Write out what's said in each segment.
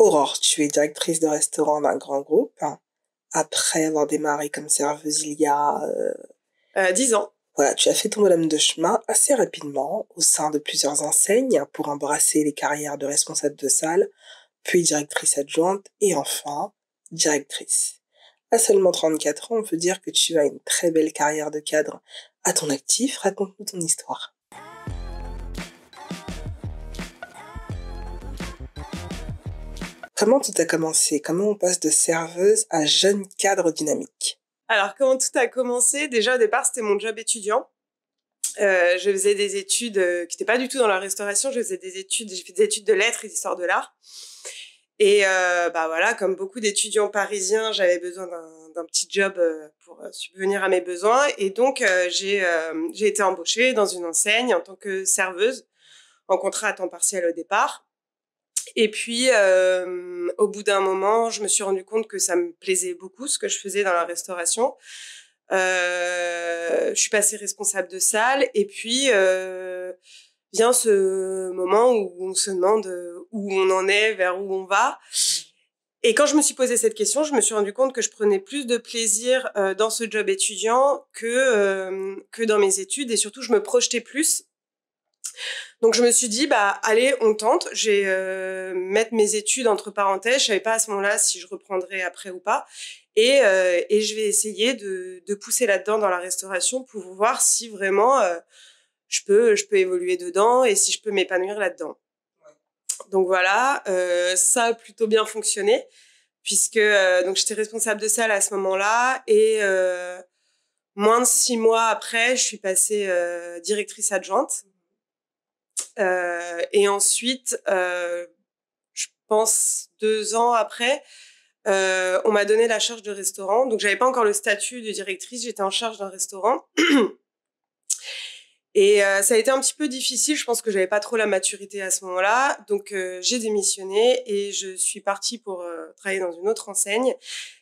Aurore, tu es directrice de restaurant d'un grand groupe, hein, après avoir démarré comme serveuse il y a... Euh... 10 euh, ans. Voilà, tu as fait ton bonhomme de chemin assez rapidement au sein de plusieurs enseignes pour embrasser les carrières de responsable de salle, puis directrice adjointe et enfin directrice. À seulement 34 ans, on peut dire que tu as une très belle carrière de cadre à ton actif. Raconte-nous ton histoire. Comment tout a commencé Comment on passe de serveuse à jeune cadre dynamique Alors, comment tout a commencé Déjà, au départ, c'était mon job étudiant. Euh, je faisais des études euh, qui n'étaient pas du tout dans la restauration. Je faisais des études, j'ai fait des études de lettres et d'histoire de l'art. Et euh, bah voilà, comme beaucoup d'étudiants parisiens, j'avais besoin d'un petit job pour subvenir à mes besoins. Et donc, j'ai été embauchée dans une enseigne en tant que serveuse, en contrat à temps partiel au départ. Et puis, euh, au bout d'un moment, je me suis rendu compte que ça me plaisait beaucoup ce que je faisais dans la restauration. Euh, je suis passée responsable de salle et puis euh, vient ce moment où on se demande où on en est, vers où on va. Et quand je me suis posé cette question, je me suis rendu compte que je prenais plus de plaisir dans ce job étudiant que que dans mes études et surtout je me projetais plus donc je me suis dit bah allez on tente, je vais euh, mettre mes études entre parenthèses, je savais pas à ce moment-là si je reprendrais après ou pas, et, euh, et je vais essayer de, de pousser là-dedans dans la restauration pour voir si vraiment euh, je peux je peux évoluer dedans et si je peux m'épanouir là-dedans. Donc voilà, ça a plutôt bien fonctionné puisque donc j'étais responsable de salle à ce moment-là et moins de six mois après, je suis passée directrice adjointe euh, et ensuite, euh, je pense deux ans après, euh, on m'a donné la charge de restaurant. Donc, j'avais pas encore le statut de directrice, j'étais en charge d'un restaurant. Et ça a été un petit peu difficile, je pense que j'avais pas trop la maturité à ce moment-là. Donc, j'ai démissionné et je suis partie pour travailler dans une autre enseigne.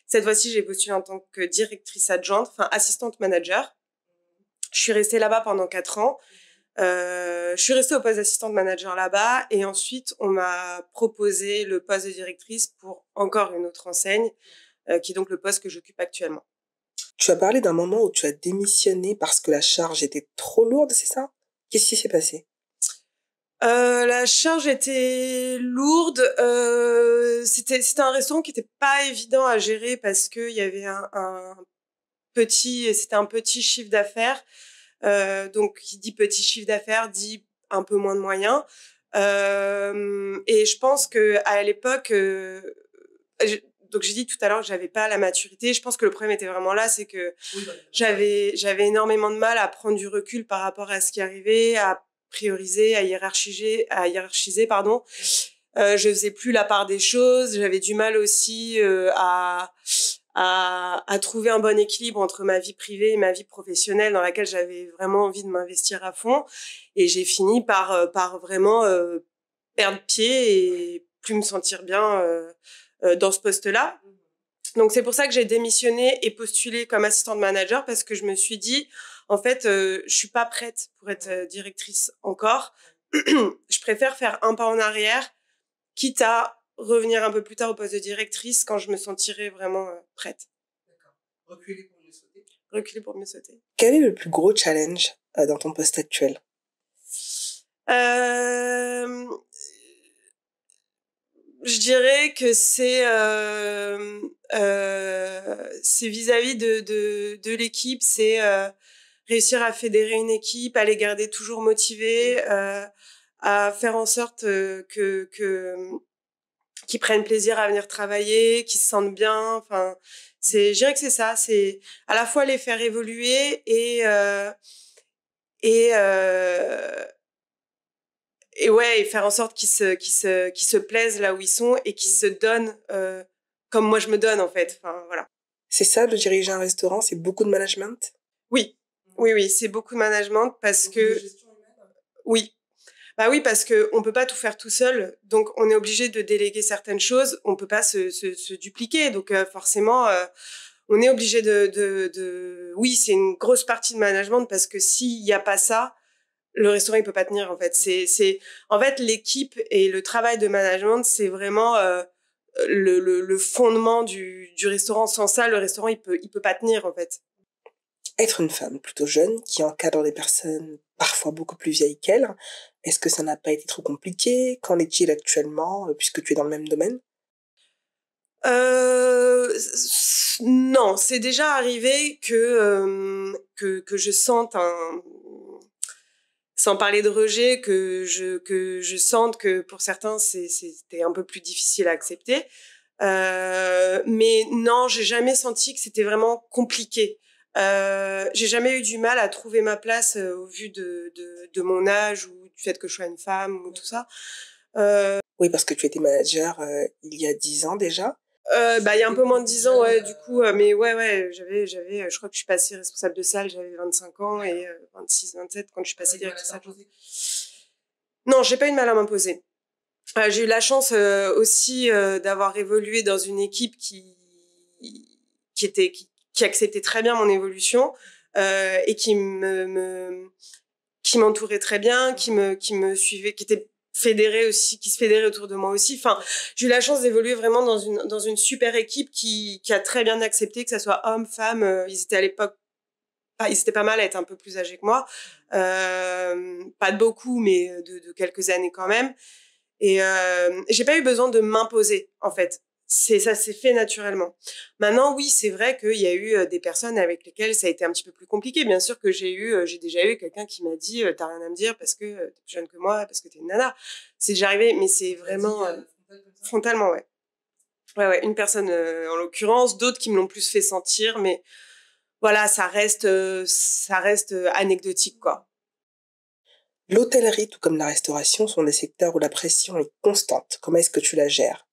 Cette fois-ci, j'ai postulé en tant que directrice adjointe, enfin assistante manager. Je suis restée là-bas pendant quatre ans. Euh, je suis restée au poste d'assistante manager là-bas et ensuite on m'a proposé le poste de directrice pour encore une autre enseigne, euh, qui est donc le poste que j'occupe actuellement. Tu as parlé d'un moment où tu as démissionné parce que la charge était trop lourde, c'est ça Qu'est-ce qui s'est passé euh, la charge était lourde. c'était un restaurant qui n'était pas évident à gérer parce que il y avait un petit c'était un petit chiffre d'affaires euh, donc, qui dit petit chiffre d'affaires dit un peu moins de moyens. Euh, et je pense que à l'époque, euh, donc j'ai dit tout à l'heure que j'avais pas la maturité. Je pense que le problème était vraiment là, c'est que j'avais j'avais énormément de mal à prendre du recul par rapport à ce qui arrivait, à prioriser, à hiérarchiser, à hiérarchiser pardon. Euh, je faisais plus la part des choses. J'avais du mal aussi à à, à, trouver un bon équilibre entre ma vie privée et ma vie professionnelle dans laquelle j'avais vraiment envie de m'investir à fond. Et j'ai fini par, euh, par vraiment euh, perdre pied et plus me sentir bien euh, dans ce poste-là. Donc c'est pour ça que j'ai démissionné et postulé comme assistante manager parce que je me suis dit, en fait, euh, je suis pas prête pour être directrice encore. je préfère faire un pas en arrière, quitte à revenir un peu plus tard au poste de directrice quand je me sentirai vraiment euh, prête. D'accord. Reculer pour me sauter. Reculer pour mieux sauter. Quel est le plus gros challenge euh, dans ton poste actuel euh, Je dirais que c'est c'est vis-à-vis de, de, l'équipe, c'est réussir à fédérer une équipe, à les garder toujours motivés, à faire en sorte que, que qui prennent plaisir à venir travailler, qui se sentent bien. Enfin, c'est, je dirais que c'est ça, c'est à la fois les faire évoluer et euh, et euh, et ouais, faire en sorte qu'ils se qu'ils se qu'ils se plaisent là où ils sont et qu'ils se donnent euh, comme moi je me donne en fait. Enfin voilà. C'est ça de diriger un restaurant, c'est beaucoup de management. Oui, oui, oui, c'est beaucoup de management parce que hein oui, bah oui, parce qu'on ne peut pas tout faire tout seul. Donc, on est obligé de déléguer certaines choses. On ne peut pas se, se, dupliquer. Donc, euh, forcément, euh, on est obligé de, de, de... Oui, c'est une grosse partie de management parce que s'il n'y a pas ça, le restaurant il peut pas tenir en fait. C'est en fait l'équipe et le travail de management c'est vraiment euh, le, le, le, fondement du, du restaurant. Sans ça le restaurant il peut il peut pas tenir en fait. Être une femme plutôt jeune qui encadre des personnes parfois beaucoup plus vieilles qu'elle est-ce que ça n'a pas été trop compliqué Qu'en est-il actuellement, euh, puisque tu es dans le même domaine euh, non, c'est déjà arrivé que, que, je sente un sans parler de rejet que je que je sente que pour certains c'était un peu plus difficile à accepter. Euh, mais non, j'ai jamais senti que c'était vraiment compliqué. Euh, j'ai jamais eu du mal à trouver ma place euh, au vu de, de, mon âge ou du fait que je sois une femme ou tout ça. Euh, oui, parce que tu étais manager il y a 10 ans déjà. bah, il y a un peu moins de 10 ans, ouais, du coup. mais ouais, ouais, j'avais, j'avais, je crois que je suis passée responsable de salle, j'avais 25 ans et 26, 27 quand je suis passée directrice Non, j'ai pas eu de mal à m'imposer. j'ai eu la chance aussi d'avoir évolué dans une équipe qui, qui était, qui acceptait très bien mon évolution euh, et qui me, qui m'entourait très bien, qui me qui me suivait, qui était fédéré aussi, qui se fédérait autour de moi aussi. Enfin, j'ai eu la chance d'évoluer vraiment dans une dans une super équipe qui qui a très bien accepté que ça soit homme, femme. Euh, ils étaient à l'époque ils étaient pas mal à être un peu plus âgés que moi, euh, pas de beaucoup, mais de, quelques années quand même. Et j'ai pas eu besoin de m'imposer en fait c'est ça s'est fait naturellement. Maintenant, oui, c'est vrai qu'il y a eu des personnes avec lesquelles ça a été un petit peu plus compliqué. Bien sûr que j'ai eu, j'ai déjà eu quelqu'un qui m'a dit, t'as rien à me dire parce que t'es plus jeune que moi, parce que t'es une nana. C'est déjà arrivé, mais c'est vraiment euh, euh, frontalement, ouais. Ouais, ouais, une personne en l'occurrence, d'autres qui me l'ont plus fait sentir, mais voilà, ça reste, ça reste anecdotique, quoi. L'hôtellerie, tout comme la restauration, sont des secteurs où la pression est constante. Comment est-ce que tu la gères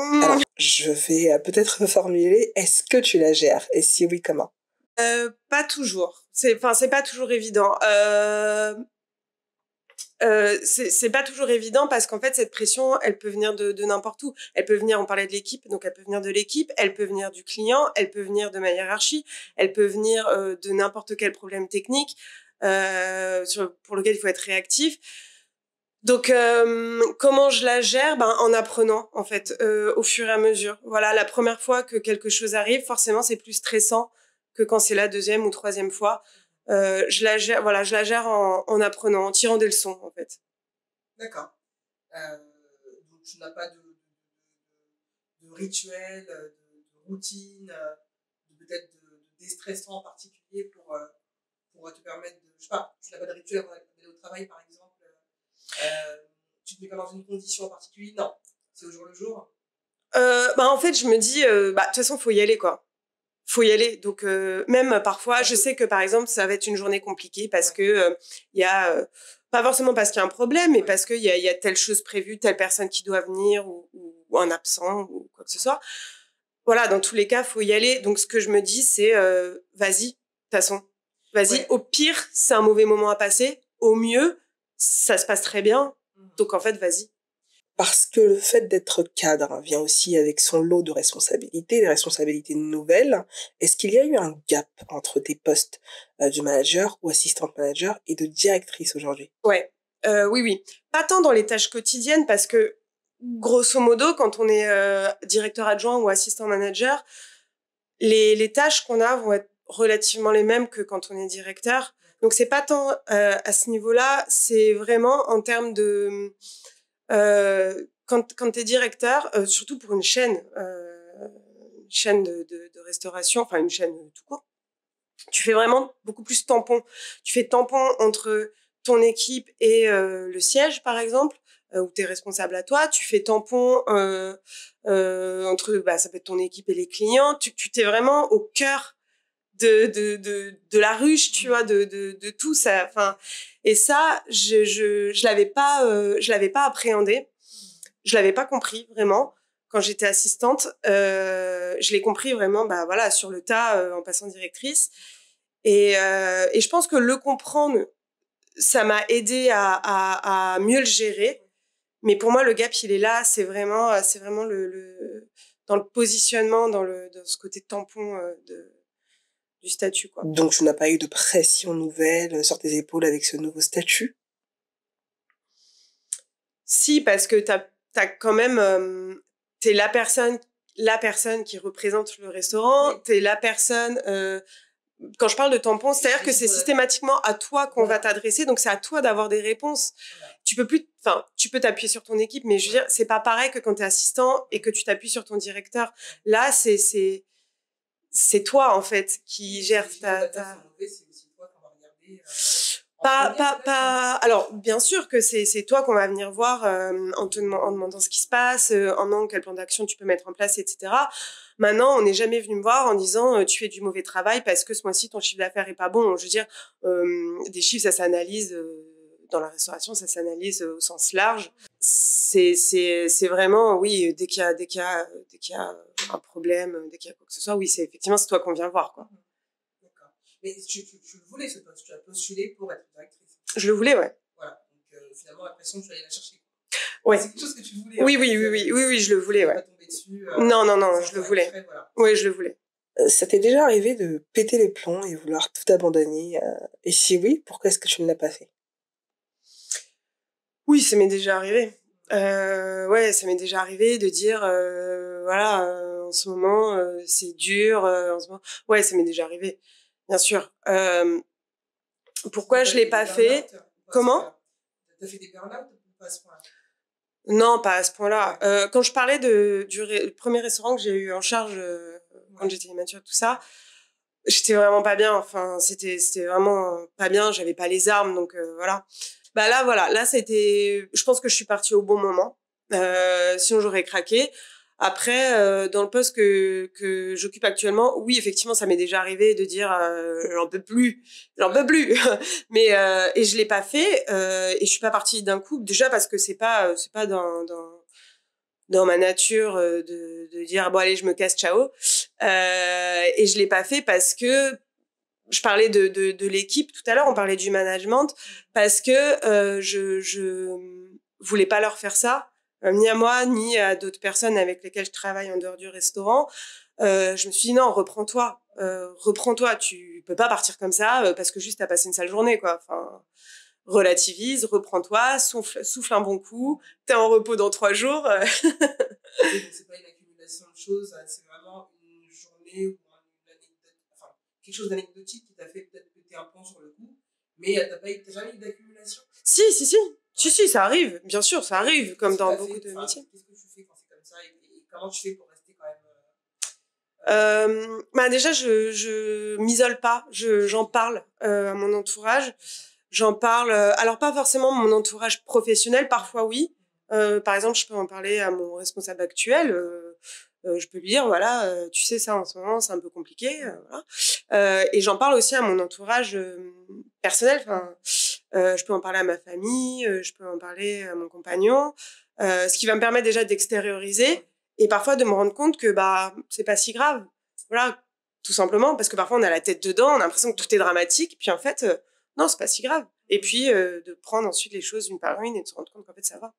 Mm. je vais euh, peut-être formuler, Est-ce que tu la gères Et si oui, comment euh, Pas toujours. C'est enfin, pas toujours évident. Euh, c'est pas toujours évident parce qu'en fait cette pression elle peut venir de, n'importe où elle peut venir on parlait de l'équipe donc elle peut venir de l'équipe elle peut venir du client elle peut venir de ma hiérarchie elle peut venir de n'importe quel problème technique pour lequel il faut être réactif donc euh, comment je la gère ben, en apprenant en fait euh, au fur et à mesure. Voilà, la première fois que quelque chose arrive, forcément c'est plus stressant que quand c'est la deuxième ou troisième fois. Euh, je la gère, voilà, je la gère en, en, apprenant, en tirant des leçons en fait. D'accord. donc tu n'as pas de, rituel, de, routine, peut-être de, déstressant en particulier pour pour te permettre de, je sais pas, tu n'as pas de rituel pour au travail par exemple euh, tu te mets pas dans une condition en particulier Non, c'est au jour le jour. Euh, bah en fait, je me dis, euh, bah, de toute façon, faut y aller quoi. Faut y aller. Donc même parfois, je sais que par exemple, ça va être une journée compliquée parce que il y a pas forcément parce qu'il y a un problème, mais parce qu'il y, a, telle chose prévue, telle personne qui doit venir ou, un absent ou quoi que ce soit. Voilà, dans tous les cas, faut y aller. Donc ce que je me dis, c'est vas-y, de toute façon, vas-y. Au pire, c'est un mauvais moment à passer. Au mieux, ça se passe très bien, mm. donc en fait, vas-y. Parce que le fait d'être cadre vient aussi avec son lot de responsabilités, des responsabilités nouvelles. Est-ce qu'il y a eu un gap entre tes postes euh, de manager ou assistant manager et de directrice aujourd'hui Ouais, euh, oui, oui. Pas tant dans les tâches quotidiennes parce que grosso modo, quand on est euh, directeur adjoint ou assistant manager, les tâches qu'on a vont être relativement les mêmes que quand on est directeur. Donc c'est pas tant euh, à ce niveau-là, c'est vraiment en termes de euh, quand quand t'es directeur, euh, surtout pour une chaîne, euh, chaîne de, restauration, enfin une chaîne tout court, tu fais vraiment beaucoup plus tampon. Tu fais tampon entre ton équipe et le siège, par exemple où t'es responsable à toi, tu fais tampon entre, bah, ça peut être ton équipe et les clients, tu t'es vraiment au cœur de, la ruche, tu vois, de, tout ça. Enfin, et ça, je, je, l'avais pas, euh, je l'avais pas appréhendé. Je l'avais pas compris vraiment quand j'étais assistante. Euh, je l'ai compris vraiment, bah voilà, sur le tas, euh, en passant directrice. Et, je pense que le comprendre, ça m'a aidé à, mieux le gérer. Mais pour moi, le gap, il est là. C'est vraiment, c'est vraiment dans le positionnement, dans le ce côté tampon de du statut. Quoi. Donc tu n'as pas eu de pression nouvelle euh, sur tes épaules avec ce nouveau statut Si, parce que tu as, quand même... Euh, t'es tu es la personne, la personne qui représente le restaurant, tu es la personne... Euh, quand je parle de tampon, c'est-à-dire que c'est systématiquement à toi qu'on va t'adresser, donc c'est à toi d'avoir des réponses. Tu peux plus, enfin, tu peux t'appuyer sur ton équipe, mais je veux dire, c'est pas pareil que quand es assistant et que tu t'appuies sur ton directeur. Là, c'est, c'est, c'est toi en fait qui gère ta. Euh, pas, pas, pas, Alors, bien sûr que c'est toi qu'on va venir voir euh, en, te demandant ce qui se passe, euh, en demandant quel plan d'action tu peux mettre en place, etc. Maintenant, on n'est jamais venu me voir en disant tu fais du mauvais travail parce que ce mois-ci ton chiffre d'affaires est pas bon. Je veux dire, des chiffres, ça s'analyse dans la restauration, ça s'analyse euh, au sens large. C'est, vraiment, oui, dès qu'il y a, un problème, dès qu'il y a quoi que ce soit, oui, c'est effectivement, c'est toi qu'on vient voir, D'accord. Mais tu, le voulais, ce poste. Tu as postulé pour être directrice. Je le voulais, ouais. Voilà. Donc, euh, finalement, l'impression que tu allais la chercher. Ouais. C'est quelque chose que tu voulais. Oui, oui, oui, oui, oui, oui, je le voulais, ouais. Pas dessus, euh, non, non, non, je le voulais. Oui, je le voulais. Ça t'est déjà arrivé de péter les plombs et vouloir tout abandonner Et si oui, pourquoi est-ce que tu ne l'as pas fait oui, ça m'est déjà arrivé. Euh, ouais, ça m'est déjà arrivé de dire, euh, voilà, euh, en ce moment, c'est dur. en Ouais, ça m'est déjà arrivé, bien sûr. pourquoi je l'ai pas fait Comment Tu as fait des burn-out pas à ce point Non, pas à ce point-là. quand je parlais du premier restaurant que j'ai eu en charge quand j'étais immature, tout ça, j'étais vraiment pas bien. Enfin, c'était vraiment pas bien. J'avais pas les armes, donc voilà. Bah là, voilà, là, c'était. Je pense que je suis partie au bon moment. Euh, sinon, j'aurais craqué. Après, euh, dans le poste que, que j'occupe actuellement, oui, effectivement, ça m'est déjà arrivé de dire euh, j'en peux plus, j'en peux plus. Mais euh, et je l'ai pas fait euh, et je suis pas partie d'un coup. Déjà parce que c'est pas c'est pas dans, dans, dans ma nature de, de dire bon allez je me casse ciao. et je l'ai pas fait parce que je parlais de, l'équipe tout à l'heure, on parlait du management, parce que euh, je, ne voulais pas leur faire ça, euh, ni à moi, ni à d'autres personnes avec lesquelles je travaille en dehors du restaurant. Euh, je me suis dit non, reprends-toi, reprends-toi, tu peux pas partir comme ça parce que juste tu as passé une sale journée, quoi. Enfin, relativise, reprends-toi, souffle, souffle un bon coup, tu es en repos dans trois jours. c'est pas une accumulation de choses, c'est vraiment une journée où quelque chose d'anecdotique qui t'a fait peut-être péter un pont sur le coup, mais euh, t'as pas eu, jamais d'accumulation Si, si, si. Si, si, ça arrive, bien sûr, ça arrive, comme dans beaucoup de métiers. Qu'est-ce que tu fais quand c'est comme ça et, comment tu fais pour rester quand même. Euh, euh, bah, déjà, je, je m'isole pas, j'en parle à mon entourage. J'en parle, alors pas forcément mon entourage professionnel, parfois oui. par exemple, je peux en parler à mon responsable actuel euh, je peux lui dire voilà euh, tu sais ça en ce moment c'est un peu compliqué euh, voilà. Euh, et j'en parle aussi à mon entourage personnel enfin je peux en parler à ma famille je peux en parler à mon compagnon ce qui va me permettre déjà d'extérioriser et parfois de me rendre compte que bah c'est pas si grave voilà tout simplement parce que parfois on a la tête dedans on a l'impression que tout est dramatique puis en fait non c'est pas si grave et puis de prendre ensuite les choses une par une et de se rendre compte qu'en fait ça va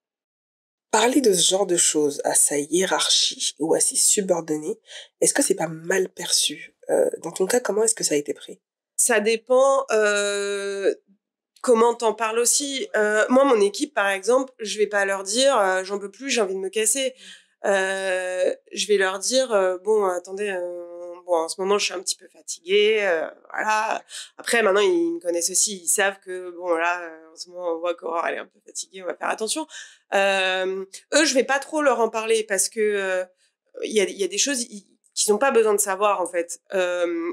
Parler de ce genre de choses à sa hiérarchie ou à ses subordonnés, est-ce que c'est pas mal perçu euh, Dans ton cas, comment est-ce que ça a été pris Ça dépend euh, comment t'en parles aussi. Euh, moi, mon équipe, par exemple, je vais pas leur dire euh, j'en peux plus, j'ai envie de me casser. je vais leur dire bon, attendez en ce moment, je suis un petit peu fatiguée, euh, voilà. Après, maintenant, ils me connaissent aussi, ils savent que, bon, là, euh, en ce moment, on voit qu'Aurore, elle est un peu fatiguée, on va faire attention. Euh, eux, je vais pas trop leur en parler parce que il y a, des choses qu'ils n'ont pas besoin de savoir, en fait.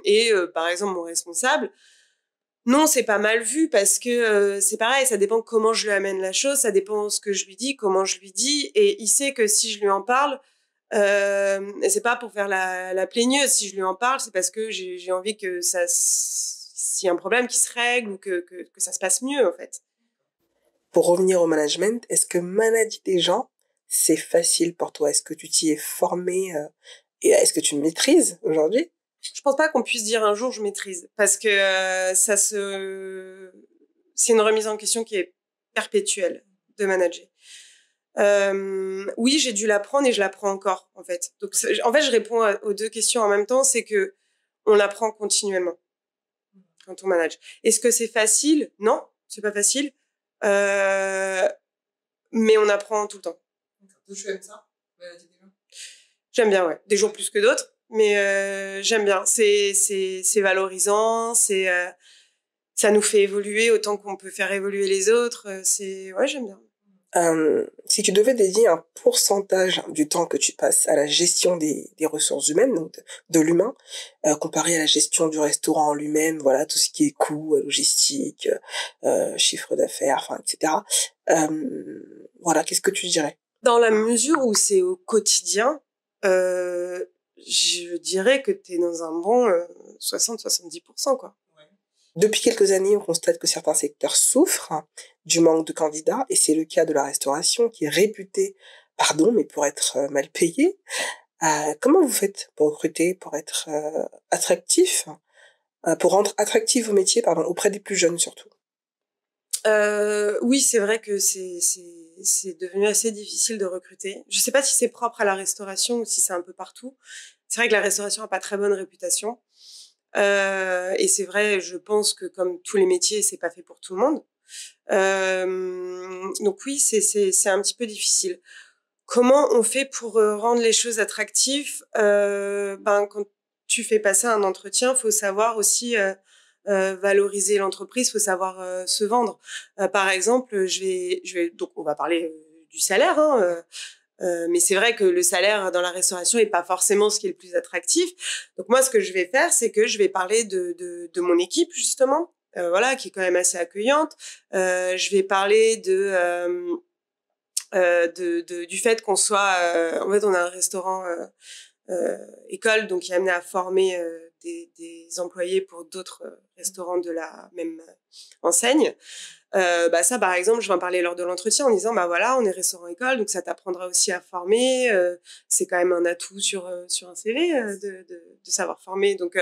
et, par exemple, mon responsable, non, c'est pas mal vu parce que c'est pareil, ça dépend comment je lui amène la chose, ça dépend ce que je lui dis, comment je lui dis, et il sait que si je lui en parle, euh, et c'est pas pour faire la, la plaigneuse. Si je lui en parle, c'est parce que j'ai envie que ça, s'il y a un problème qui se règle ou que, que, que, ça se passe mieux, en fait. Pour revenir au management, est-ce que manager des gens, c'est facile pour toi Est-ce que tu t'y es formé euh, et est-ce que tu maîtrises aujourd'hui Je pense pas qu'on puisse dire un jour je maîtrise parce que euh, ça se, c'est une remise en question qui est perpétuelle de manager. Euh, oui, j'ai dû l'apprendre et je l'apprends encore, en fait. Donc, en fait, je réponds aux deux questions en même temps, c'est que on l'apprend continuellement quand on manage. Est-ce que c'est facile Non, c'est pas facile, euh, mais on apprend tout le temps. Tu ça J'aime bien, ouais. Des jours plus que d'autres, mais euh, j'aime bien. C'est c'est valorisant, c'est euh, ça nous fait évoluer autant qu'on peut faire évoluer les autres. Euh, c'est ouais, j'aime bien. Euh, si tu devais dédier un pourcentage du temps que tu passes à la gestion des, des ressources humaines, donc de, l'humain, euh, comparé à la gestion du restaurant lui-même, voilà, tout ce qui est coût, euh, logistique, euh, chiffre d'affaires, enfin, etc. voilà, qu'est-ce que tu dirais Dans la mesure où c'est au quotidien, je dirais que tu es dans un bon 60-70%, quoi. Depuis quelques années, on constate que certains secteurs souffrent du manque de candidats, et c'est le cas de la restauration qui est réputée, pardon, mais pour être euh, mal payée. Euh, comment vous faites pour recruter, pour être euh, attractif, pour rendre attractif vos métiers, pardon, auprès des plus jeunes surtout Oui, c'est vrai que c'est devenu assez difficile de recruter. Je ne sais pas si c'est propre à la restauration ou si c'est un peu partout. C'est vrai que la restauration n'a pas très bonne réputation. Euh, et c'est vrai, je pense que comme tous les métiers, c'est pas fait pour tout le monde. Euh, donc oui, c'est un petit peu difficile. Comment on fait pour euh, rendre les choses attractives euh, Ben quand tu fais passer un entretien, faut savoir aussi euh, valoriser l'entreprise, faut savoir se vendre. par exemple, je vais, je vais donc on va parler du salaire. Hein, euh, mais c'est vrai que le salaire dans la restauration n'est pas forcément ce qui est le plus attractif. Donc moi, ce que je vais faire, c'est que je vais parler de, mon équipe justement, euh, voilà, qui est quand même assez accueillante. Euh, je vais parler de, du fait qu'on soit, en fait, on a un restaurant école, donc qui est amené à former des, des, employés pour d'autres restaurants de la même enseigne. Euh, bah ça, par exemple, je vais en parler lors de l'entretien en disant, bah voilà, on est restaurant-école, donc ça t'apprendra aussi à former. Euh, c'est quand même un atout sur, euh, sur un CV de, de, savoir former. Donc,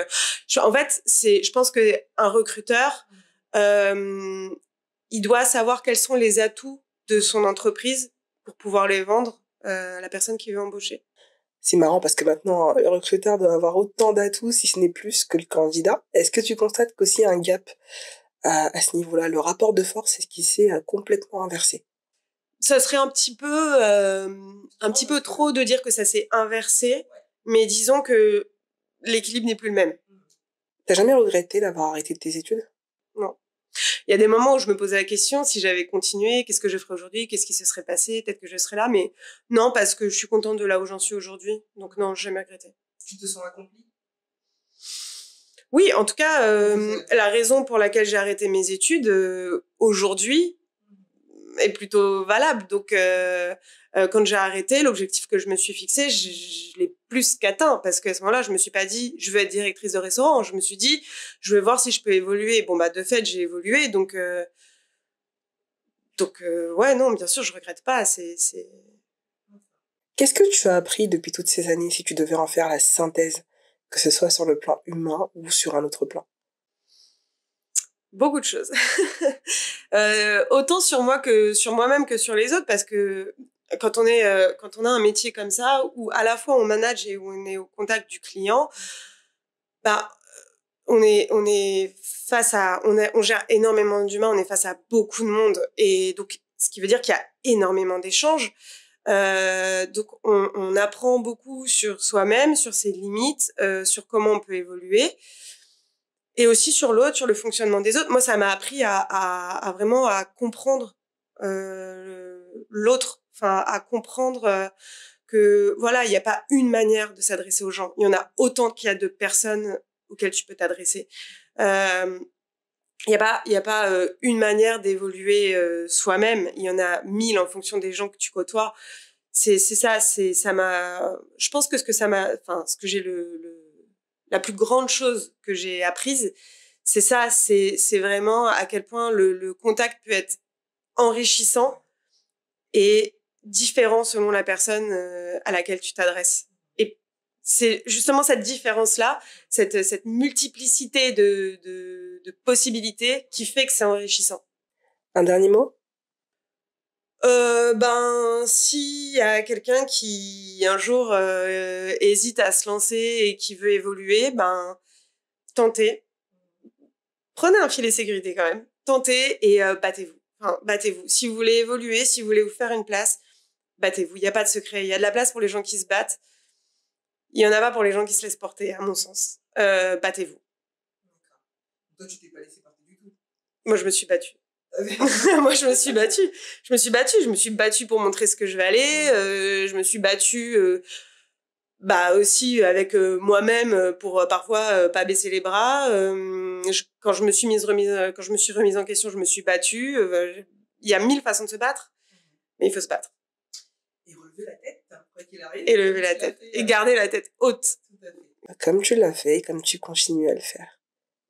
en fait, c'est, je pense que un recruteur, il doit savoir quels sont les atouts de son entreprise pour pouvoir les vendre à la personne qui veut embaucher. C'est marrant parce que maintenant, le recruteur doit avoir autant d'atouts, si ce n'est plus que le candidat. Est-ce que tu constates qu'aussi un gap à, ce niveau-là. Le rapport de force, c'est ce qui s'est euh, complètement inversé. Ça serait un petit peu, euh, un petit peu trop de dire que ça s'est inversé, mais disons que l'équilibre n'est plus le même. T'as jamais regretté d'avoir arrêté tes études Non. Il y a des moments où je me posais la question si j'avais continué, qu'est-ce que je ferais aujourd'hui, qu'est-ce qui se serait passé, peut-être que je serais là, mais non, parce que je suis contente de là où j'en suis aujourd'hui. Donc non, j'ai jamais regretté. Tu te sens accomplie oui, en tout cas, euh, la raison pour laquelle j'ai arrêté mes études euh, aujourd'hui est plutôt valable. Donc, euh, quand j'ai arrêté, l'objectif que je me suis fixé, je, je l'ai plus qu'atteint parce qu'à ce moment-là, je me suis pas dit je veux être directrice de restaurant. Je me suis dit je vais voir si je peux évoluer. Bon bah de fait, j'ai évolué. Donc donc ouais non, bien sûr, je regrette pas. C'est Qu'est-ce que tu as appris depuis toutes ces années si tu devais en faire la synthèse que ce soit sur le plan humain ou sur un autre plan Beaucoup de choses. Euh, autant sur moi que sur moi-même que sur les autres, parce que quand on est euh, quand on a un métier comme ça où à la fois on manage et où on est au contact du client, bah on est on est face à on, on gère énormément d'humains, on est face à beaucoup de monde et donc ce qui veut dire qu'il y a énormément d'échanges. Euh, donc on, apprend beaucoup sur soi-même, sur ses limites, euh, sur comment on peut évoluer, et aussi sur l'autre, sur le fonctionnement des autres. Moi, ça m'a appris à, vraiment à comprendre euh, l'autre, enfin à comprendre que voilà, il n'y a pas une manière de s'adresser aux gens. Il y en a autant qu'il y a de personnes auxquelles tu peux t'adresser il n'y a pas, y a pas euh, une manière d'évoluer euh, soi-même. Il y en a mille en fonction des gens que tu côtoies. C'est, c'est ça, c'est, ça m'a, je pense que ce que ça m'a, enfin, ce que j'ai le, le, la plus grande chose que j'ai apprise, c'est ça, c'est, c'est vraiment à quel point le, le contact peut être enrichissant et différent selon la personne euh, à laquelle tu t'adresses c'est justement cette différence-là, cette, multiplicité de, possibilités qui fait que c'est enrichissant. Un dernier mot euh, Ben, il y a quelqu'un qui un jour euh, hésite à se lancer et qui veut évoluer, ben, tentez. Prenez un filet sécurité quand même. Tentez et euh, battez-vous. Enfin, battez-vous. Si vous voulez évoluer, si vous voulez vous faire une place, battez-vous. Il n'y a pas de secret. Il y a de la place pour les gens qui se battent. Il y en a pas pour les gens qui se laissent porter, à mon sens. Euh, battez-vous. Toi, tu t'es pas laissé partir du tout. Moi, je me suis battue. Ah Moi, je me suis battue. Je me suis battue. Je me suis battue pour montrer ce que je vais aller. Euh, je me suis battue. Euh, bah aussi avec euh, moi-même pour parfois pas baisser les bras quand je me suis mise remise quand je me suis remise en question je me suis battue il y a mille façons de se battre mmh. mais il faut se battre et relever la tête et la tête. et euh, garder la tête haute. Bah, comme tu l'as fait, comme tu continues à le faire.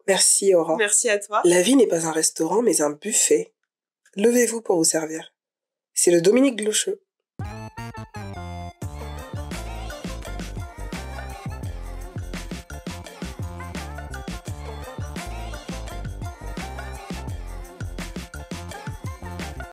Merci Aura. Merci à toi. La vie n'est pas un restaurant, mais un buffet. Levez-vous pour vous servir. C'est le Dominique Gloucheux.